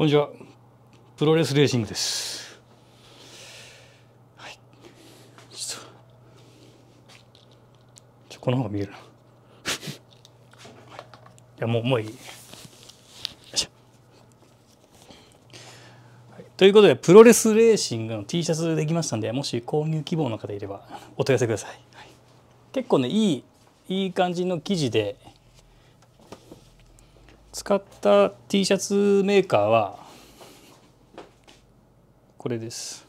こんにちは。プロレスレーシングです。はい。ちょっと。この方が見えるな。いや、もう、もういい。ということで、プロレスレーシングの T シャツできましたんで、もし購入希望の方いればお問い合わせください。はい、結構ね、いい、いい感じの生地で、使った T シャツメーカーはこれです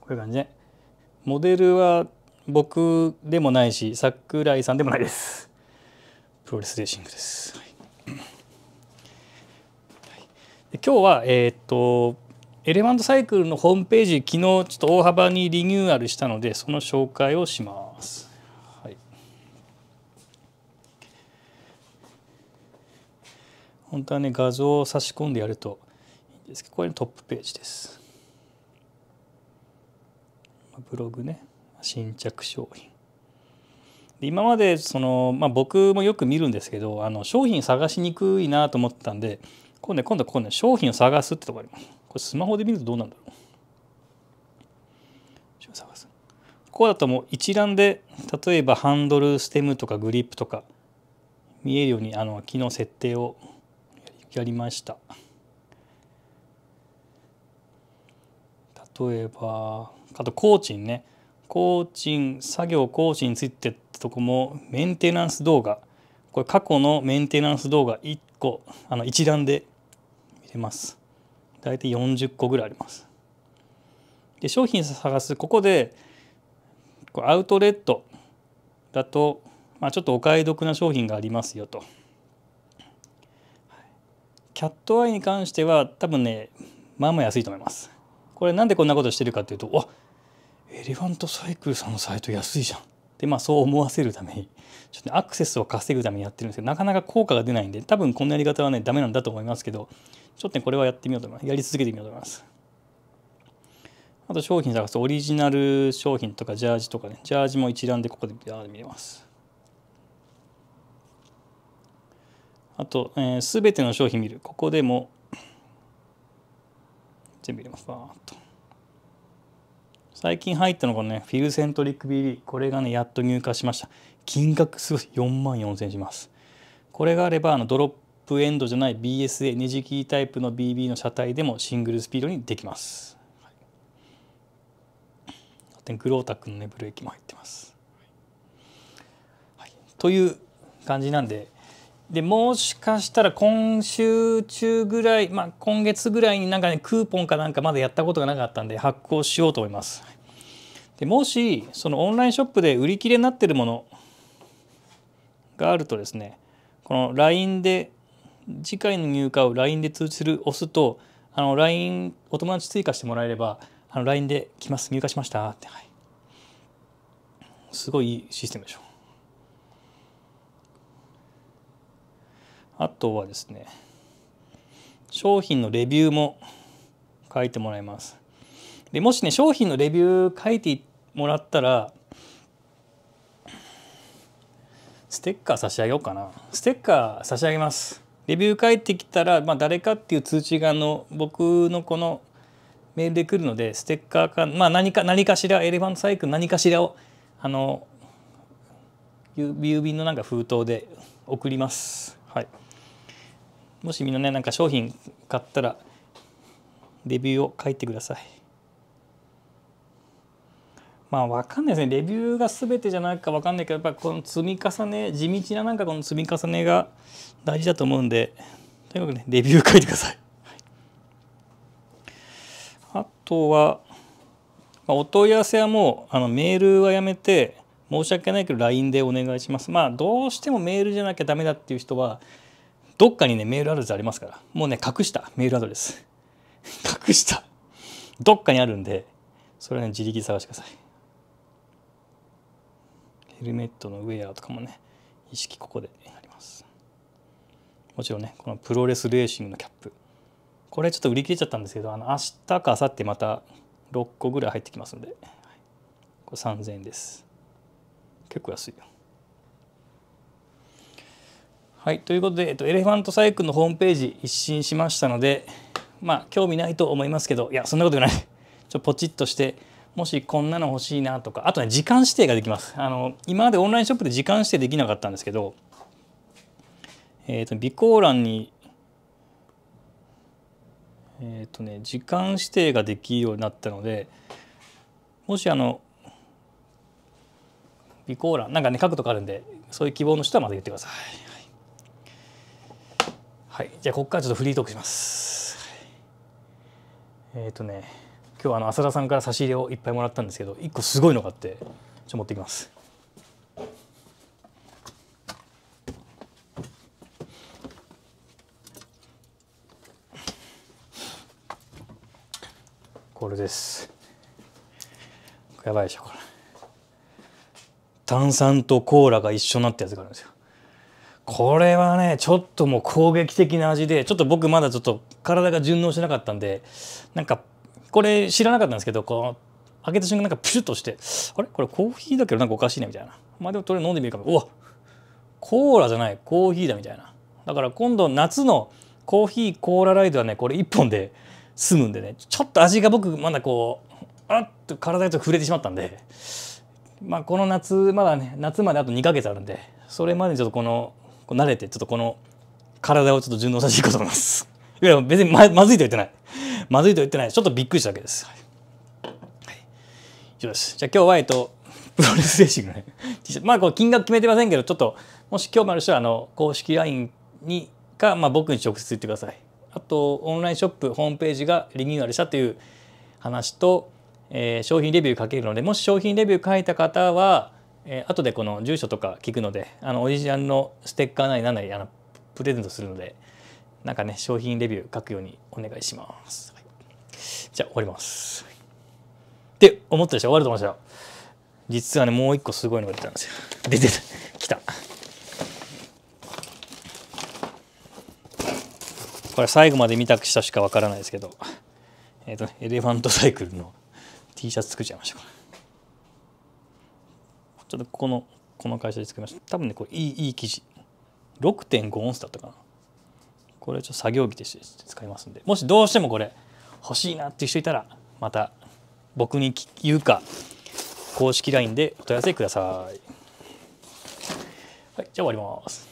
こういう感じねモデルは僕でもないし桜井さんでもないですプロレスレーシングです、はい、で今日はえー、っとエレフントサイクルのホームページ昨日ちょっと大幅にリニューアルしたのでその紹介をします本当はね画像を差し込んでやるといいんですけどこれトップページですブログね新着商品今までその、まあ、僕もよく見るんですけどあの商品探しにくいなと思ってたんで今度今度ここね商品を探すってとこありますこれスマホで見るとどうなんだろう探すここだともう一覧で例えばハンドルステムとかグリップとか見えるようにあの機能設定をやりました例えばあと工賃ね工賃作業工賃についてってとこもメンテナンス動画これ過去のメンテナンス動画1個あの一覧で見れます大体40個ぐらいありますで商品探すここでアウトレットだと、まあ、ちょっとお買い得な商品がありますよと。キャットアイに関しては多分ねまあまあ安いと思いますこれなんでこんなことしてるかっていうとおエレファントサイクルさんのサイト安いじゃんでまあそう思わせるためにちょっと、ね、アクセスを稼ぐためにやってるんですけどなかなか効果が出ないんで多分こんなやり方はねダメなんだと思いますけどちょっとねこれはやってみようと思いますやり続けてみようと思いますあと商品探すとオリジナル商品とかジャージとかねジャージも一覧でここでーで見れますあと、えー、全ての商品見る。ここでも、全部入れます。わーっと。最近入ったのがね、フィルセントリック BB。これがね、やっと入荷しました。金額すごい。4万4000円します。これがあれば、あのドロップエンドじゃない BSA、ネジキータイプの BB の車体でもシングルスピードにできます。はい、グロータックのね、ブレーキも入ってます。はい、という感じなんで、でもしかしたら今週中ぐらい、まあ、今月ぐらいになんかねクーポンかなんかまだやったことがなかったんで発行しようと思います。でもしそのオンラインショップで売り切れになってるものがあるとですねこの LINE で次回の入荷を LINE で通知する押すとあの LINE お友達追加してもらえればあの LINE で来ます入荷しましたって、はい、すごいいいシステムでしょ。うあとはですね商品のレビューも書いてもらいますでもしね商品のレビュー書いてもらったらステッカー差し上げようかなステッカー差し上げますレビュー書いてきたら、まあ、誰かっていう通知がの僕のこのメールで来るのでステッカーか、まあ、何か何かしらエレファントサイクル何かしらをあの郵便のなんか封筒で送ります。はいもしみんなねなんか商品買ったらレビューを書いてくださいまあ分かんないですねレビューが全てじゃないか分かんないけどやっぱこの積み重ね地道ななんかこの積み重ねが大事だと思うんでとにかくねレビュー書いてください、はい、あとは、まあ、お問い合わせはもうあのメールはやめて申し訳ないけど LINE でお願いしますまあどうしてもメールじゃなきゃダメだっていう人はどっかにね、メールアドレスありますから。もうね、隠したメールアドレス。隠した。どっかにあるんで、それはね、自力探してください。ヘルメットのウェアとかもね、意識ここであります。もちろんね、このプロレスレーシングのキャップ。これちょっと売り切れちゃったんですけど、あの明日か明後日また6個ぐらい入ってきますんで、これ3000円です。結構安いよ。はい、ということで、えっと、エレファントサイクルのホームページ一新しましたので、まあ、興味ないと思いますけど、いや、そんなことない。ちょ、ポチッとして、もしこんなの欲しいなとか、あとね、時間指定ができます。あの、今までオンラインショップで時間指定できなかったんですけど、えっ、ー、と、備考欄に、えっ、ー、とね、時間指定ができるようになったので、もしあの、備考欄、なんかね、書くとかあるんで、そういう希望の人はまた言ってください。はいじゃあここからちょっとフリートークします、えっ、ー、とね今日あの浅田さんから差し入れをいっぱいもらったんですけど一個すごいのがあってちょっと持ってきますこれですやばいでしょこれ炭酸とコーラが一緒になったやつがあるんですよこれはねちょっともう攻撃的な味でちょっと僕まだちょっと体が順応しなかったんでなんかこれ知らなかったんですけどこう開けた瞬間なんかプシュッとしてあれこれコーヒーだけどなんかおかしいねみたいなまあでもとりあえず飲んでみるかもうわコーラじゃないコーヒーだみたいなだから今度夏のコーヒーコーラライドはねこれ1本で済むんでねちょっと味が僕まだこうあっと体に触れてしまったんでまあこの夏まだね夏まであと2ヶ月あるんでそれまでにちょっとこのこう慣れてちょっとこの体をちょっと順応させていこうと思います。いや別にままずいと言ってない。まずいと言ってない。ちょっとびっくりしたわけです。はい。以上です。じゃあ今日はえっと、プロレスレーシングのね、まあこう金額決めてませんけど、ちょっともし興味ある人はあの公式 LINE にか、まあ、僕に直接言ってください。あとオンラインショップホームページがリニューアルしたという話と、えー、商品レビュー書けるのでもし商品レビュー書いた方はえー、後でこの住所とか聞くのであのオリジナルのステッカーなりなんなりあのプレゼントするのでなんかね商品レビュー書くようにお願いします、はい、じゃあ終わりますって思ったでしょ終わると思いました実はねもう一個すごいのが出たんですよ出てた来たこれ最後まで見たくしたしかわからないですけどえっ、ー、とねエレファントサイクルの T シャツ作っちゃいましょうちょっとこのこの会社で作りました多分ねこれいいいい生地6.5オンスだったかなこれちょっと作業着として使いますんでもしどうしてもこれ欲しいなっていう人いたらまた僕に言うか公式 LINE でお問い合わせください、はい、じゃあ終わります